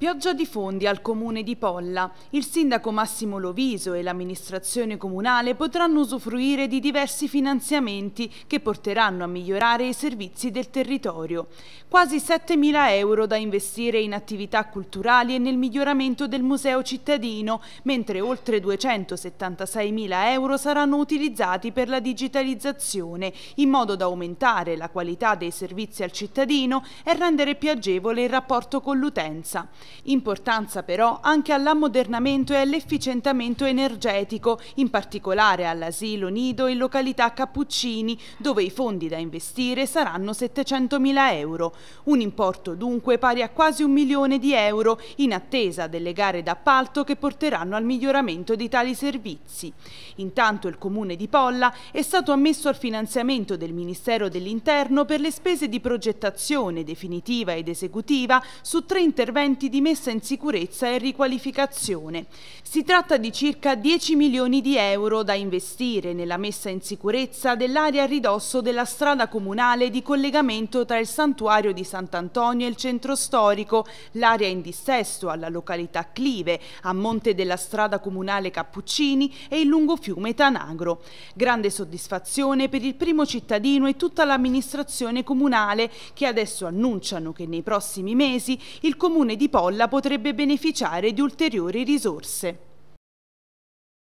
Pioggia di fondi al comune di Polla. Il sindaco Massimo Loviso e l'amministrazione comunale potranno usufruire di diversi finanziamenti che porteranno a migliorare i servizi del territorio. Quasi 7.000 euro da investire in attività culturali e nel miglioramento del museo cittadino, mentre oltre 276.000 euro saranno utilizzati per la digitalizzazione, in modo da aumentare la qualità dei servizi al cittadino e rendere più agevole il rapporto con l'utenza. Importanza però anche all'ammodernamento e all'efficientamento energetico, in particolare all'asilo nido in località Cappuccini, dove i fondi da investire saranno 700.000 euro, un importo dunque pari a quasi un milione di euro in attesa delle gare d'appalto che porteranno al miglioramento di tali servizi. Intanto il comune di Polla è stato ammesso al finanziamento del Ministero dell'Interno per le spese di progettazione definitiva ed esecutiva su tre interventi di di messa in sicurezza e riqualificazione. Si tratta di circa 10 milioni di euro da investire nella messa in sicurezza dell'area a ridosso della strada comunale di collegamento tra il santuario di Sant'Antonio e il centro storico, l'area in dissesto alla località Clive, a monte della strada comunale Cappuccini e il lungo fiume Tanagro. Grande soddisfazione per il primo cittadino e tutta l'amministrazione comunale che adesso annunciano che nei prossimi mesi il comune di Poli Colla potrebbe beneficiare di ulteriori risorse.